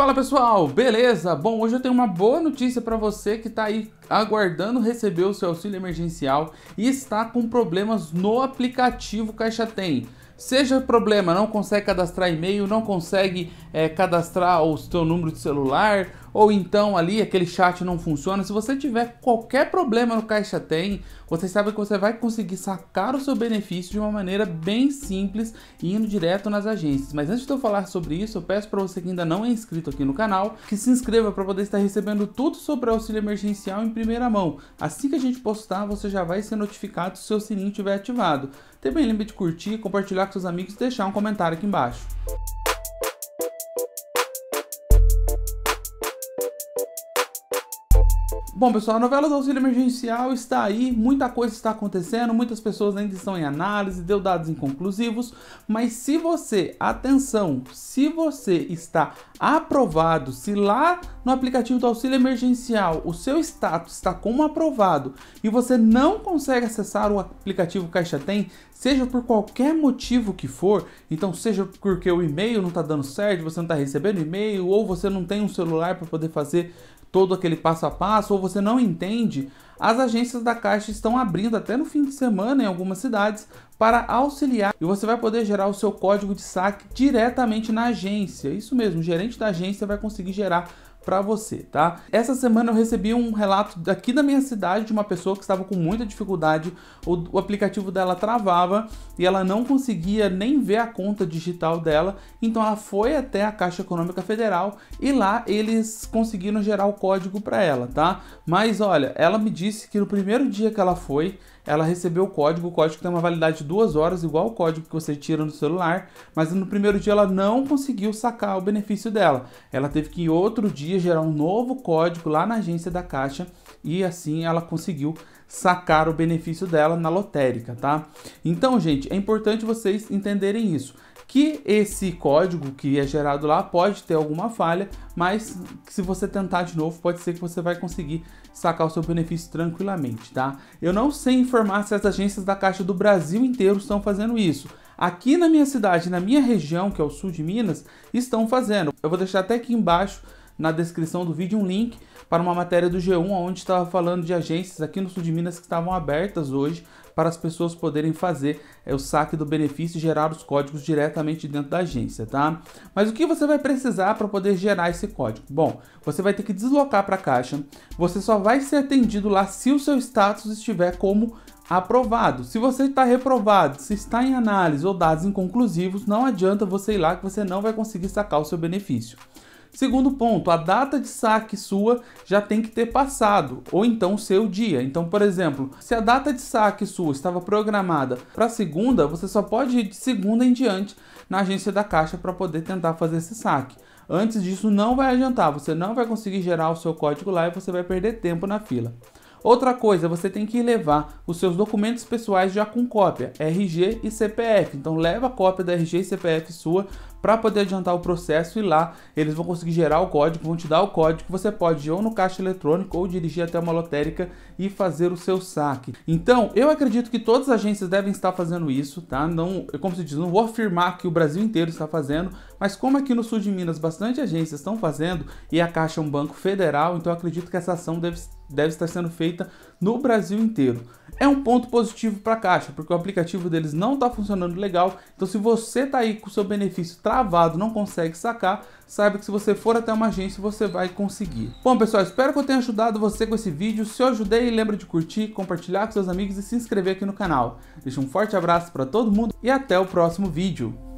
Fala pessoal, beleza? Bom, hoje eu tenho uma boa notícia para você que está aí aguardando receber o seu auxílio emergencial e está com problemas no aplicativo Caixa Tem. Seja problema, não consegue cadastrar e-mail, não consegue é, cadastrar o seu número de celular, ou então ali aquele chat não funciona. Se você tiver qualquer problema no Caixa Tem, você sabe que você vai conseguir sacar o seu benefício de uma maneira bem simples e indo direto nas agências. Mas antes de eu falar sobre isso, eu peço para você que ainda não é inscrito aqui no canal, que se inscreva para poder estar recebendo tudo sobre auxílio emergencial em primeira mão. Assim que a gente postar, você já vai ser notificado se o seu sininho estiver ativado. Também lembre de curtir, compartilhar com seus amigos e deixar um comentário aqui embaixo. Bom, pessoal, a novela do auxílio emergencial está aí, muita coisa está acontecendo, muitas pessoas ainda estão em análise, deu dados inconclusivos, mas se você, atenção, se você está aprovado, se lá no aplicativo do auxílio emergencial o seu status está como aprovado e você não consegue acessar o aplicativo Caixa Tem, seja por qualquer motivo que for, então seja porque o e-mail não está dando certo, você não está recebendo e-mail, ou você não tem um celular para poder fazer todo aquele passo a passo ou você não entende, as agências da Caixa estão abrindo até no fim de semana em algumas cidades para auxiliar e você vai poder gerar o seu código de saque diretamente na agência. Isso mesmo, o gerente da agência vai conseguir gerar para você, tá? Essa semana eu recebi um relato daqui da minha cidade de uma pessoa que estava com muita dificuldade, o, o aplicativo dela travava e ela não conseguia nem ver a conta digital dela, então ela foi até a Caixa Econômica Federal e lá eles conseguiram gerar o código para ela, tá? Mas olha, ela me disse que no primeiro dia que ela foi, ela recebeu o código, o código tem uma validade de duas horas, igual o código que você tira no celular, mas no primeiro dia ela não conseguiu sacar o benefício dela. Ela teve que, em outro dia, gerar um novo código lá na agência da Caixa e assim ela conseguiu sacar o benefício dela na lotérica, tá? Então, gente, é importante vocês entenderem isso que esse código que é gerado lá pode ter alguma falha, mas se você tentar de novo, pode ser que você vai conseguir sacar o seu benefício tranquilamente, tá? Eu não sei informar se as agências da Caixa do Brasil inteiro estão fazendo isso. Aqui na minha cidade, na minha região, que é o sul de Minas, estão fazendo. Eu vou deixar até aqui embaixo na descrição do vídeo um link para uma matéria do G1 onde estava falando de agências aqui no sul de Minas que estavam abertas hoje para as pessoas poderem fazer é, o saque do benefício e gerar os códigos diretamente dentro da agência, tá? Mas o que você vai precisar para poder gerar esse código? Bom, você vai ter que deslocar para a caixa, você só vai ser atendido lá se o seu status estiver como aprovado. Se você está reprovado, se está em análise ou dados inconclusivos, não adianta você ir lá que você não vai conseguir sacar o seu benefício. Segundo ponto, a data de saque sua já tem que ter passado, ou então seu dia. Então, por exemplo, se a data de saque sua estava programada para segunda, você só pode ir de segunda em diante na agência da Caixa para poder tentar fazer esse saque. Antes disso não vai adiantar, você não vai conseguir gerar o seu código lá e você vai perder tempo na fila. Outra coisa, você tem que levar os seus documentos pessoais já com cópia, RG e CPF. Então leva a cópia da RG e CPF sua para poder adiantar o processo e lá eles vão conseguir gerar o código, vão te dar o código, você pode ir ou no caixa eletrônico ou dirigir até uma lotérica e fazer o seu saque. Então, eu acredito que todas as agências devem estar fazendo isso, tá? Não, como se diz, não vou afirmar que o Brasil inteiro está fazendo, mas como aqui no sul de Minas bastante agências estão fazendo e a Caixa é um banco federal, então acredito que essa ação deve deve estar sendo feita no Brasil inteiro. É um ponto positivo para a Caixa, porque o aplicativo deles não está funcionando legal. Então, se você está aí com o seu benefício tá travado, não consegue sacar, saiba que se você for até uma agência você vai conseguir. Bom pessoal, espero que eu tenha ajudado você com esse vídeo. Se eu ajudei, lembra de curtir, compartilhar com seus amigos e se inscrever aqui no canal. Deixa um forte abraço para todo mundo e até o próximo vídeo.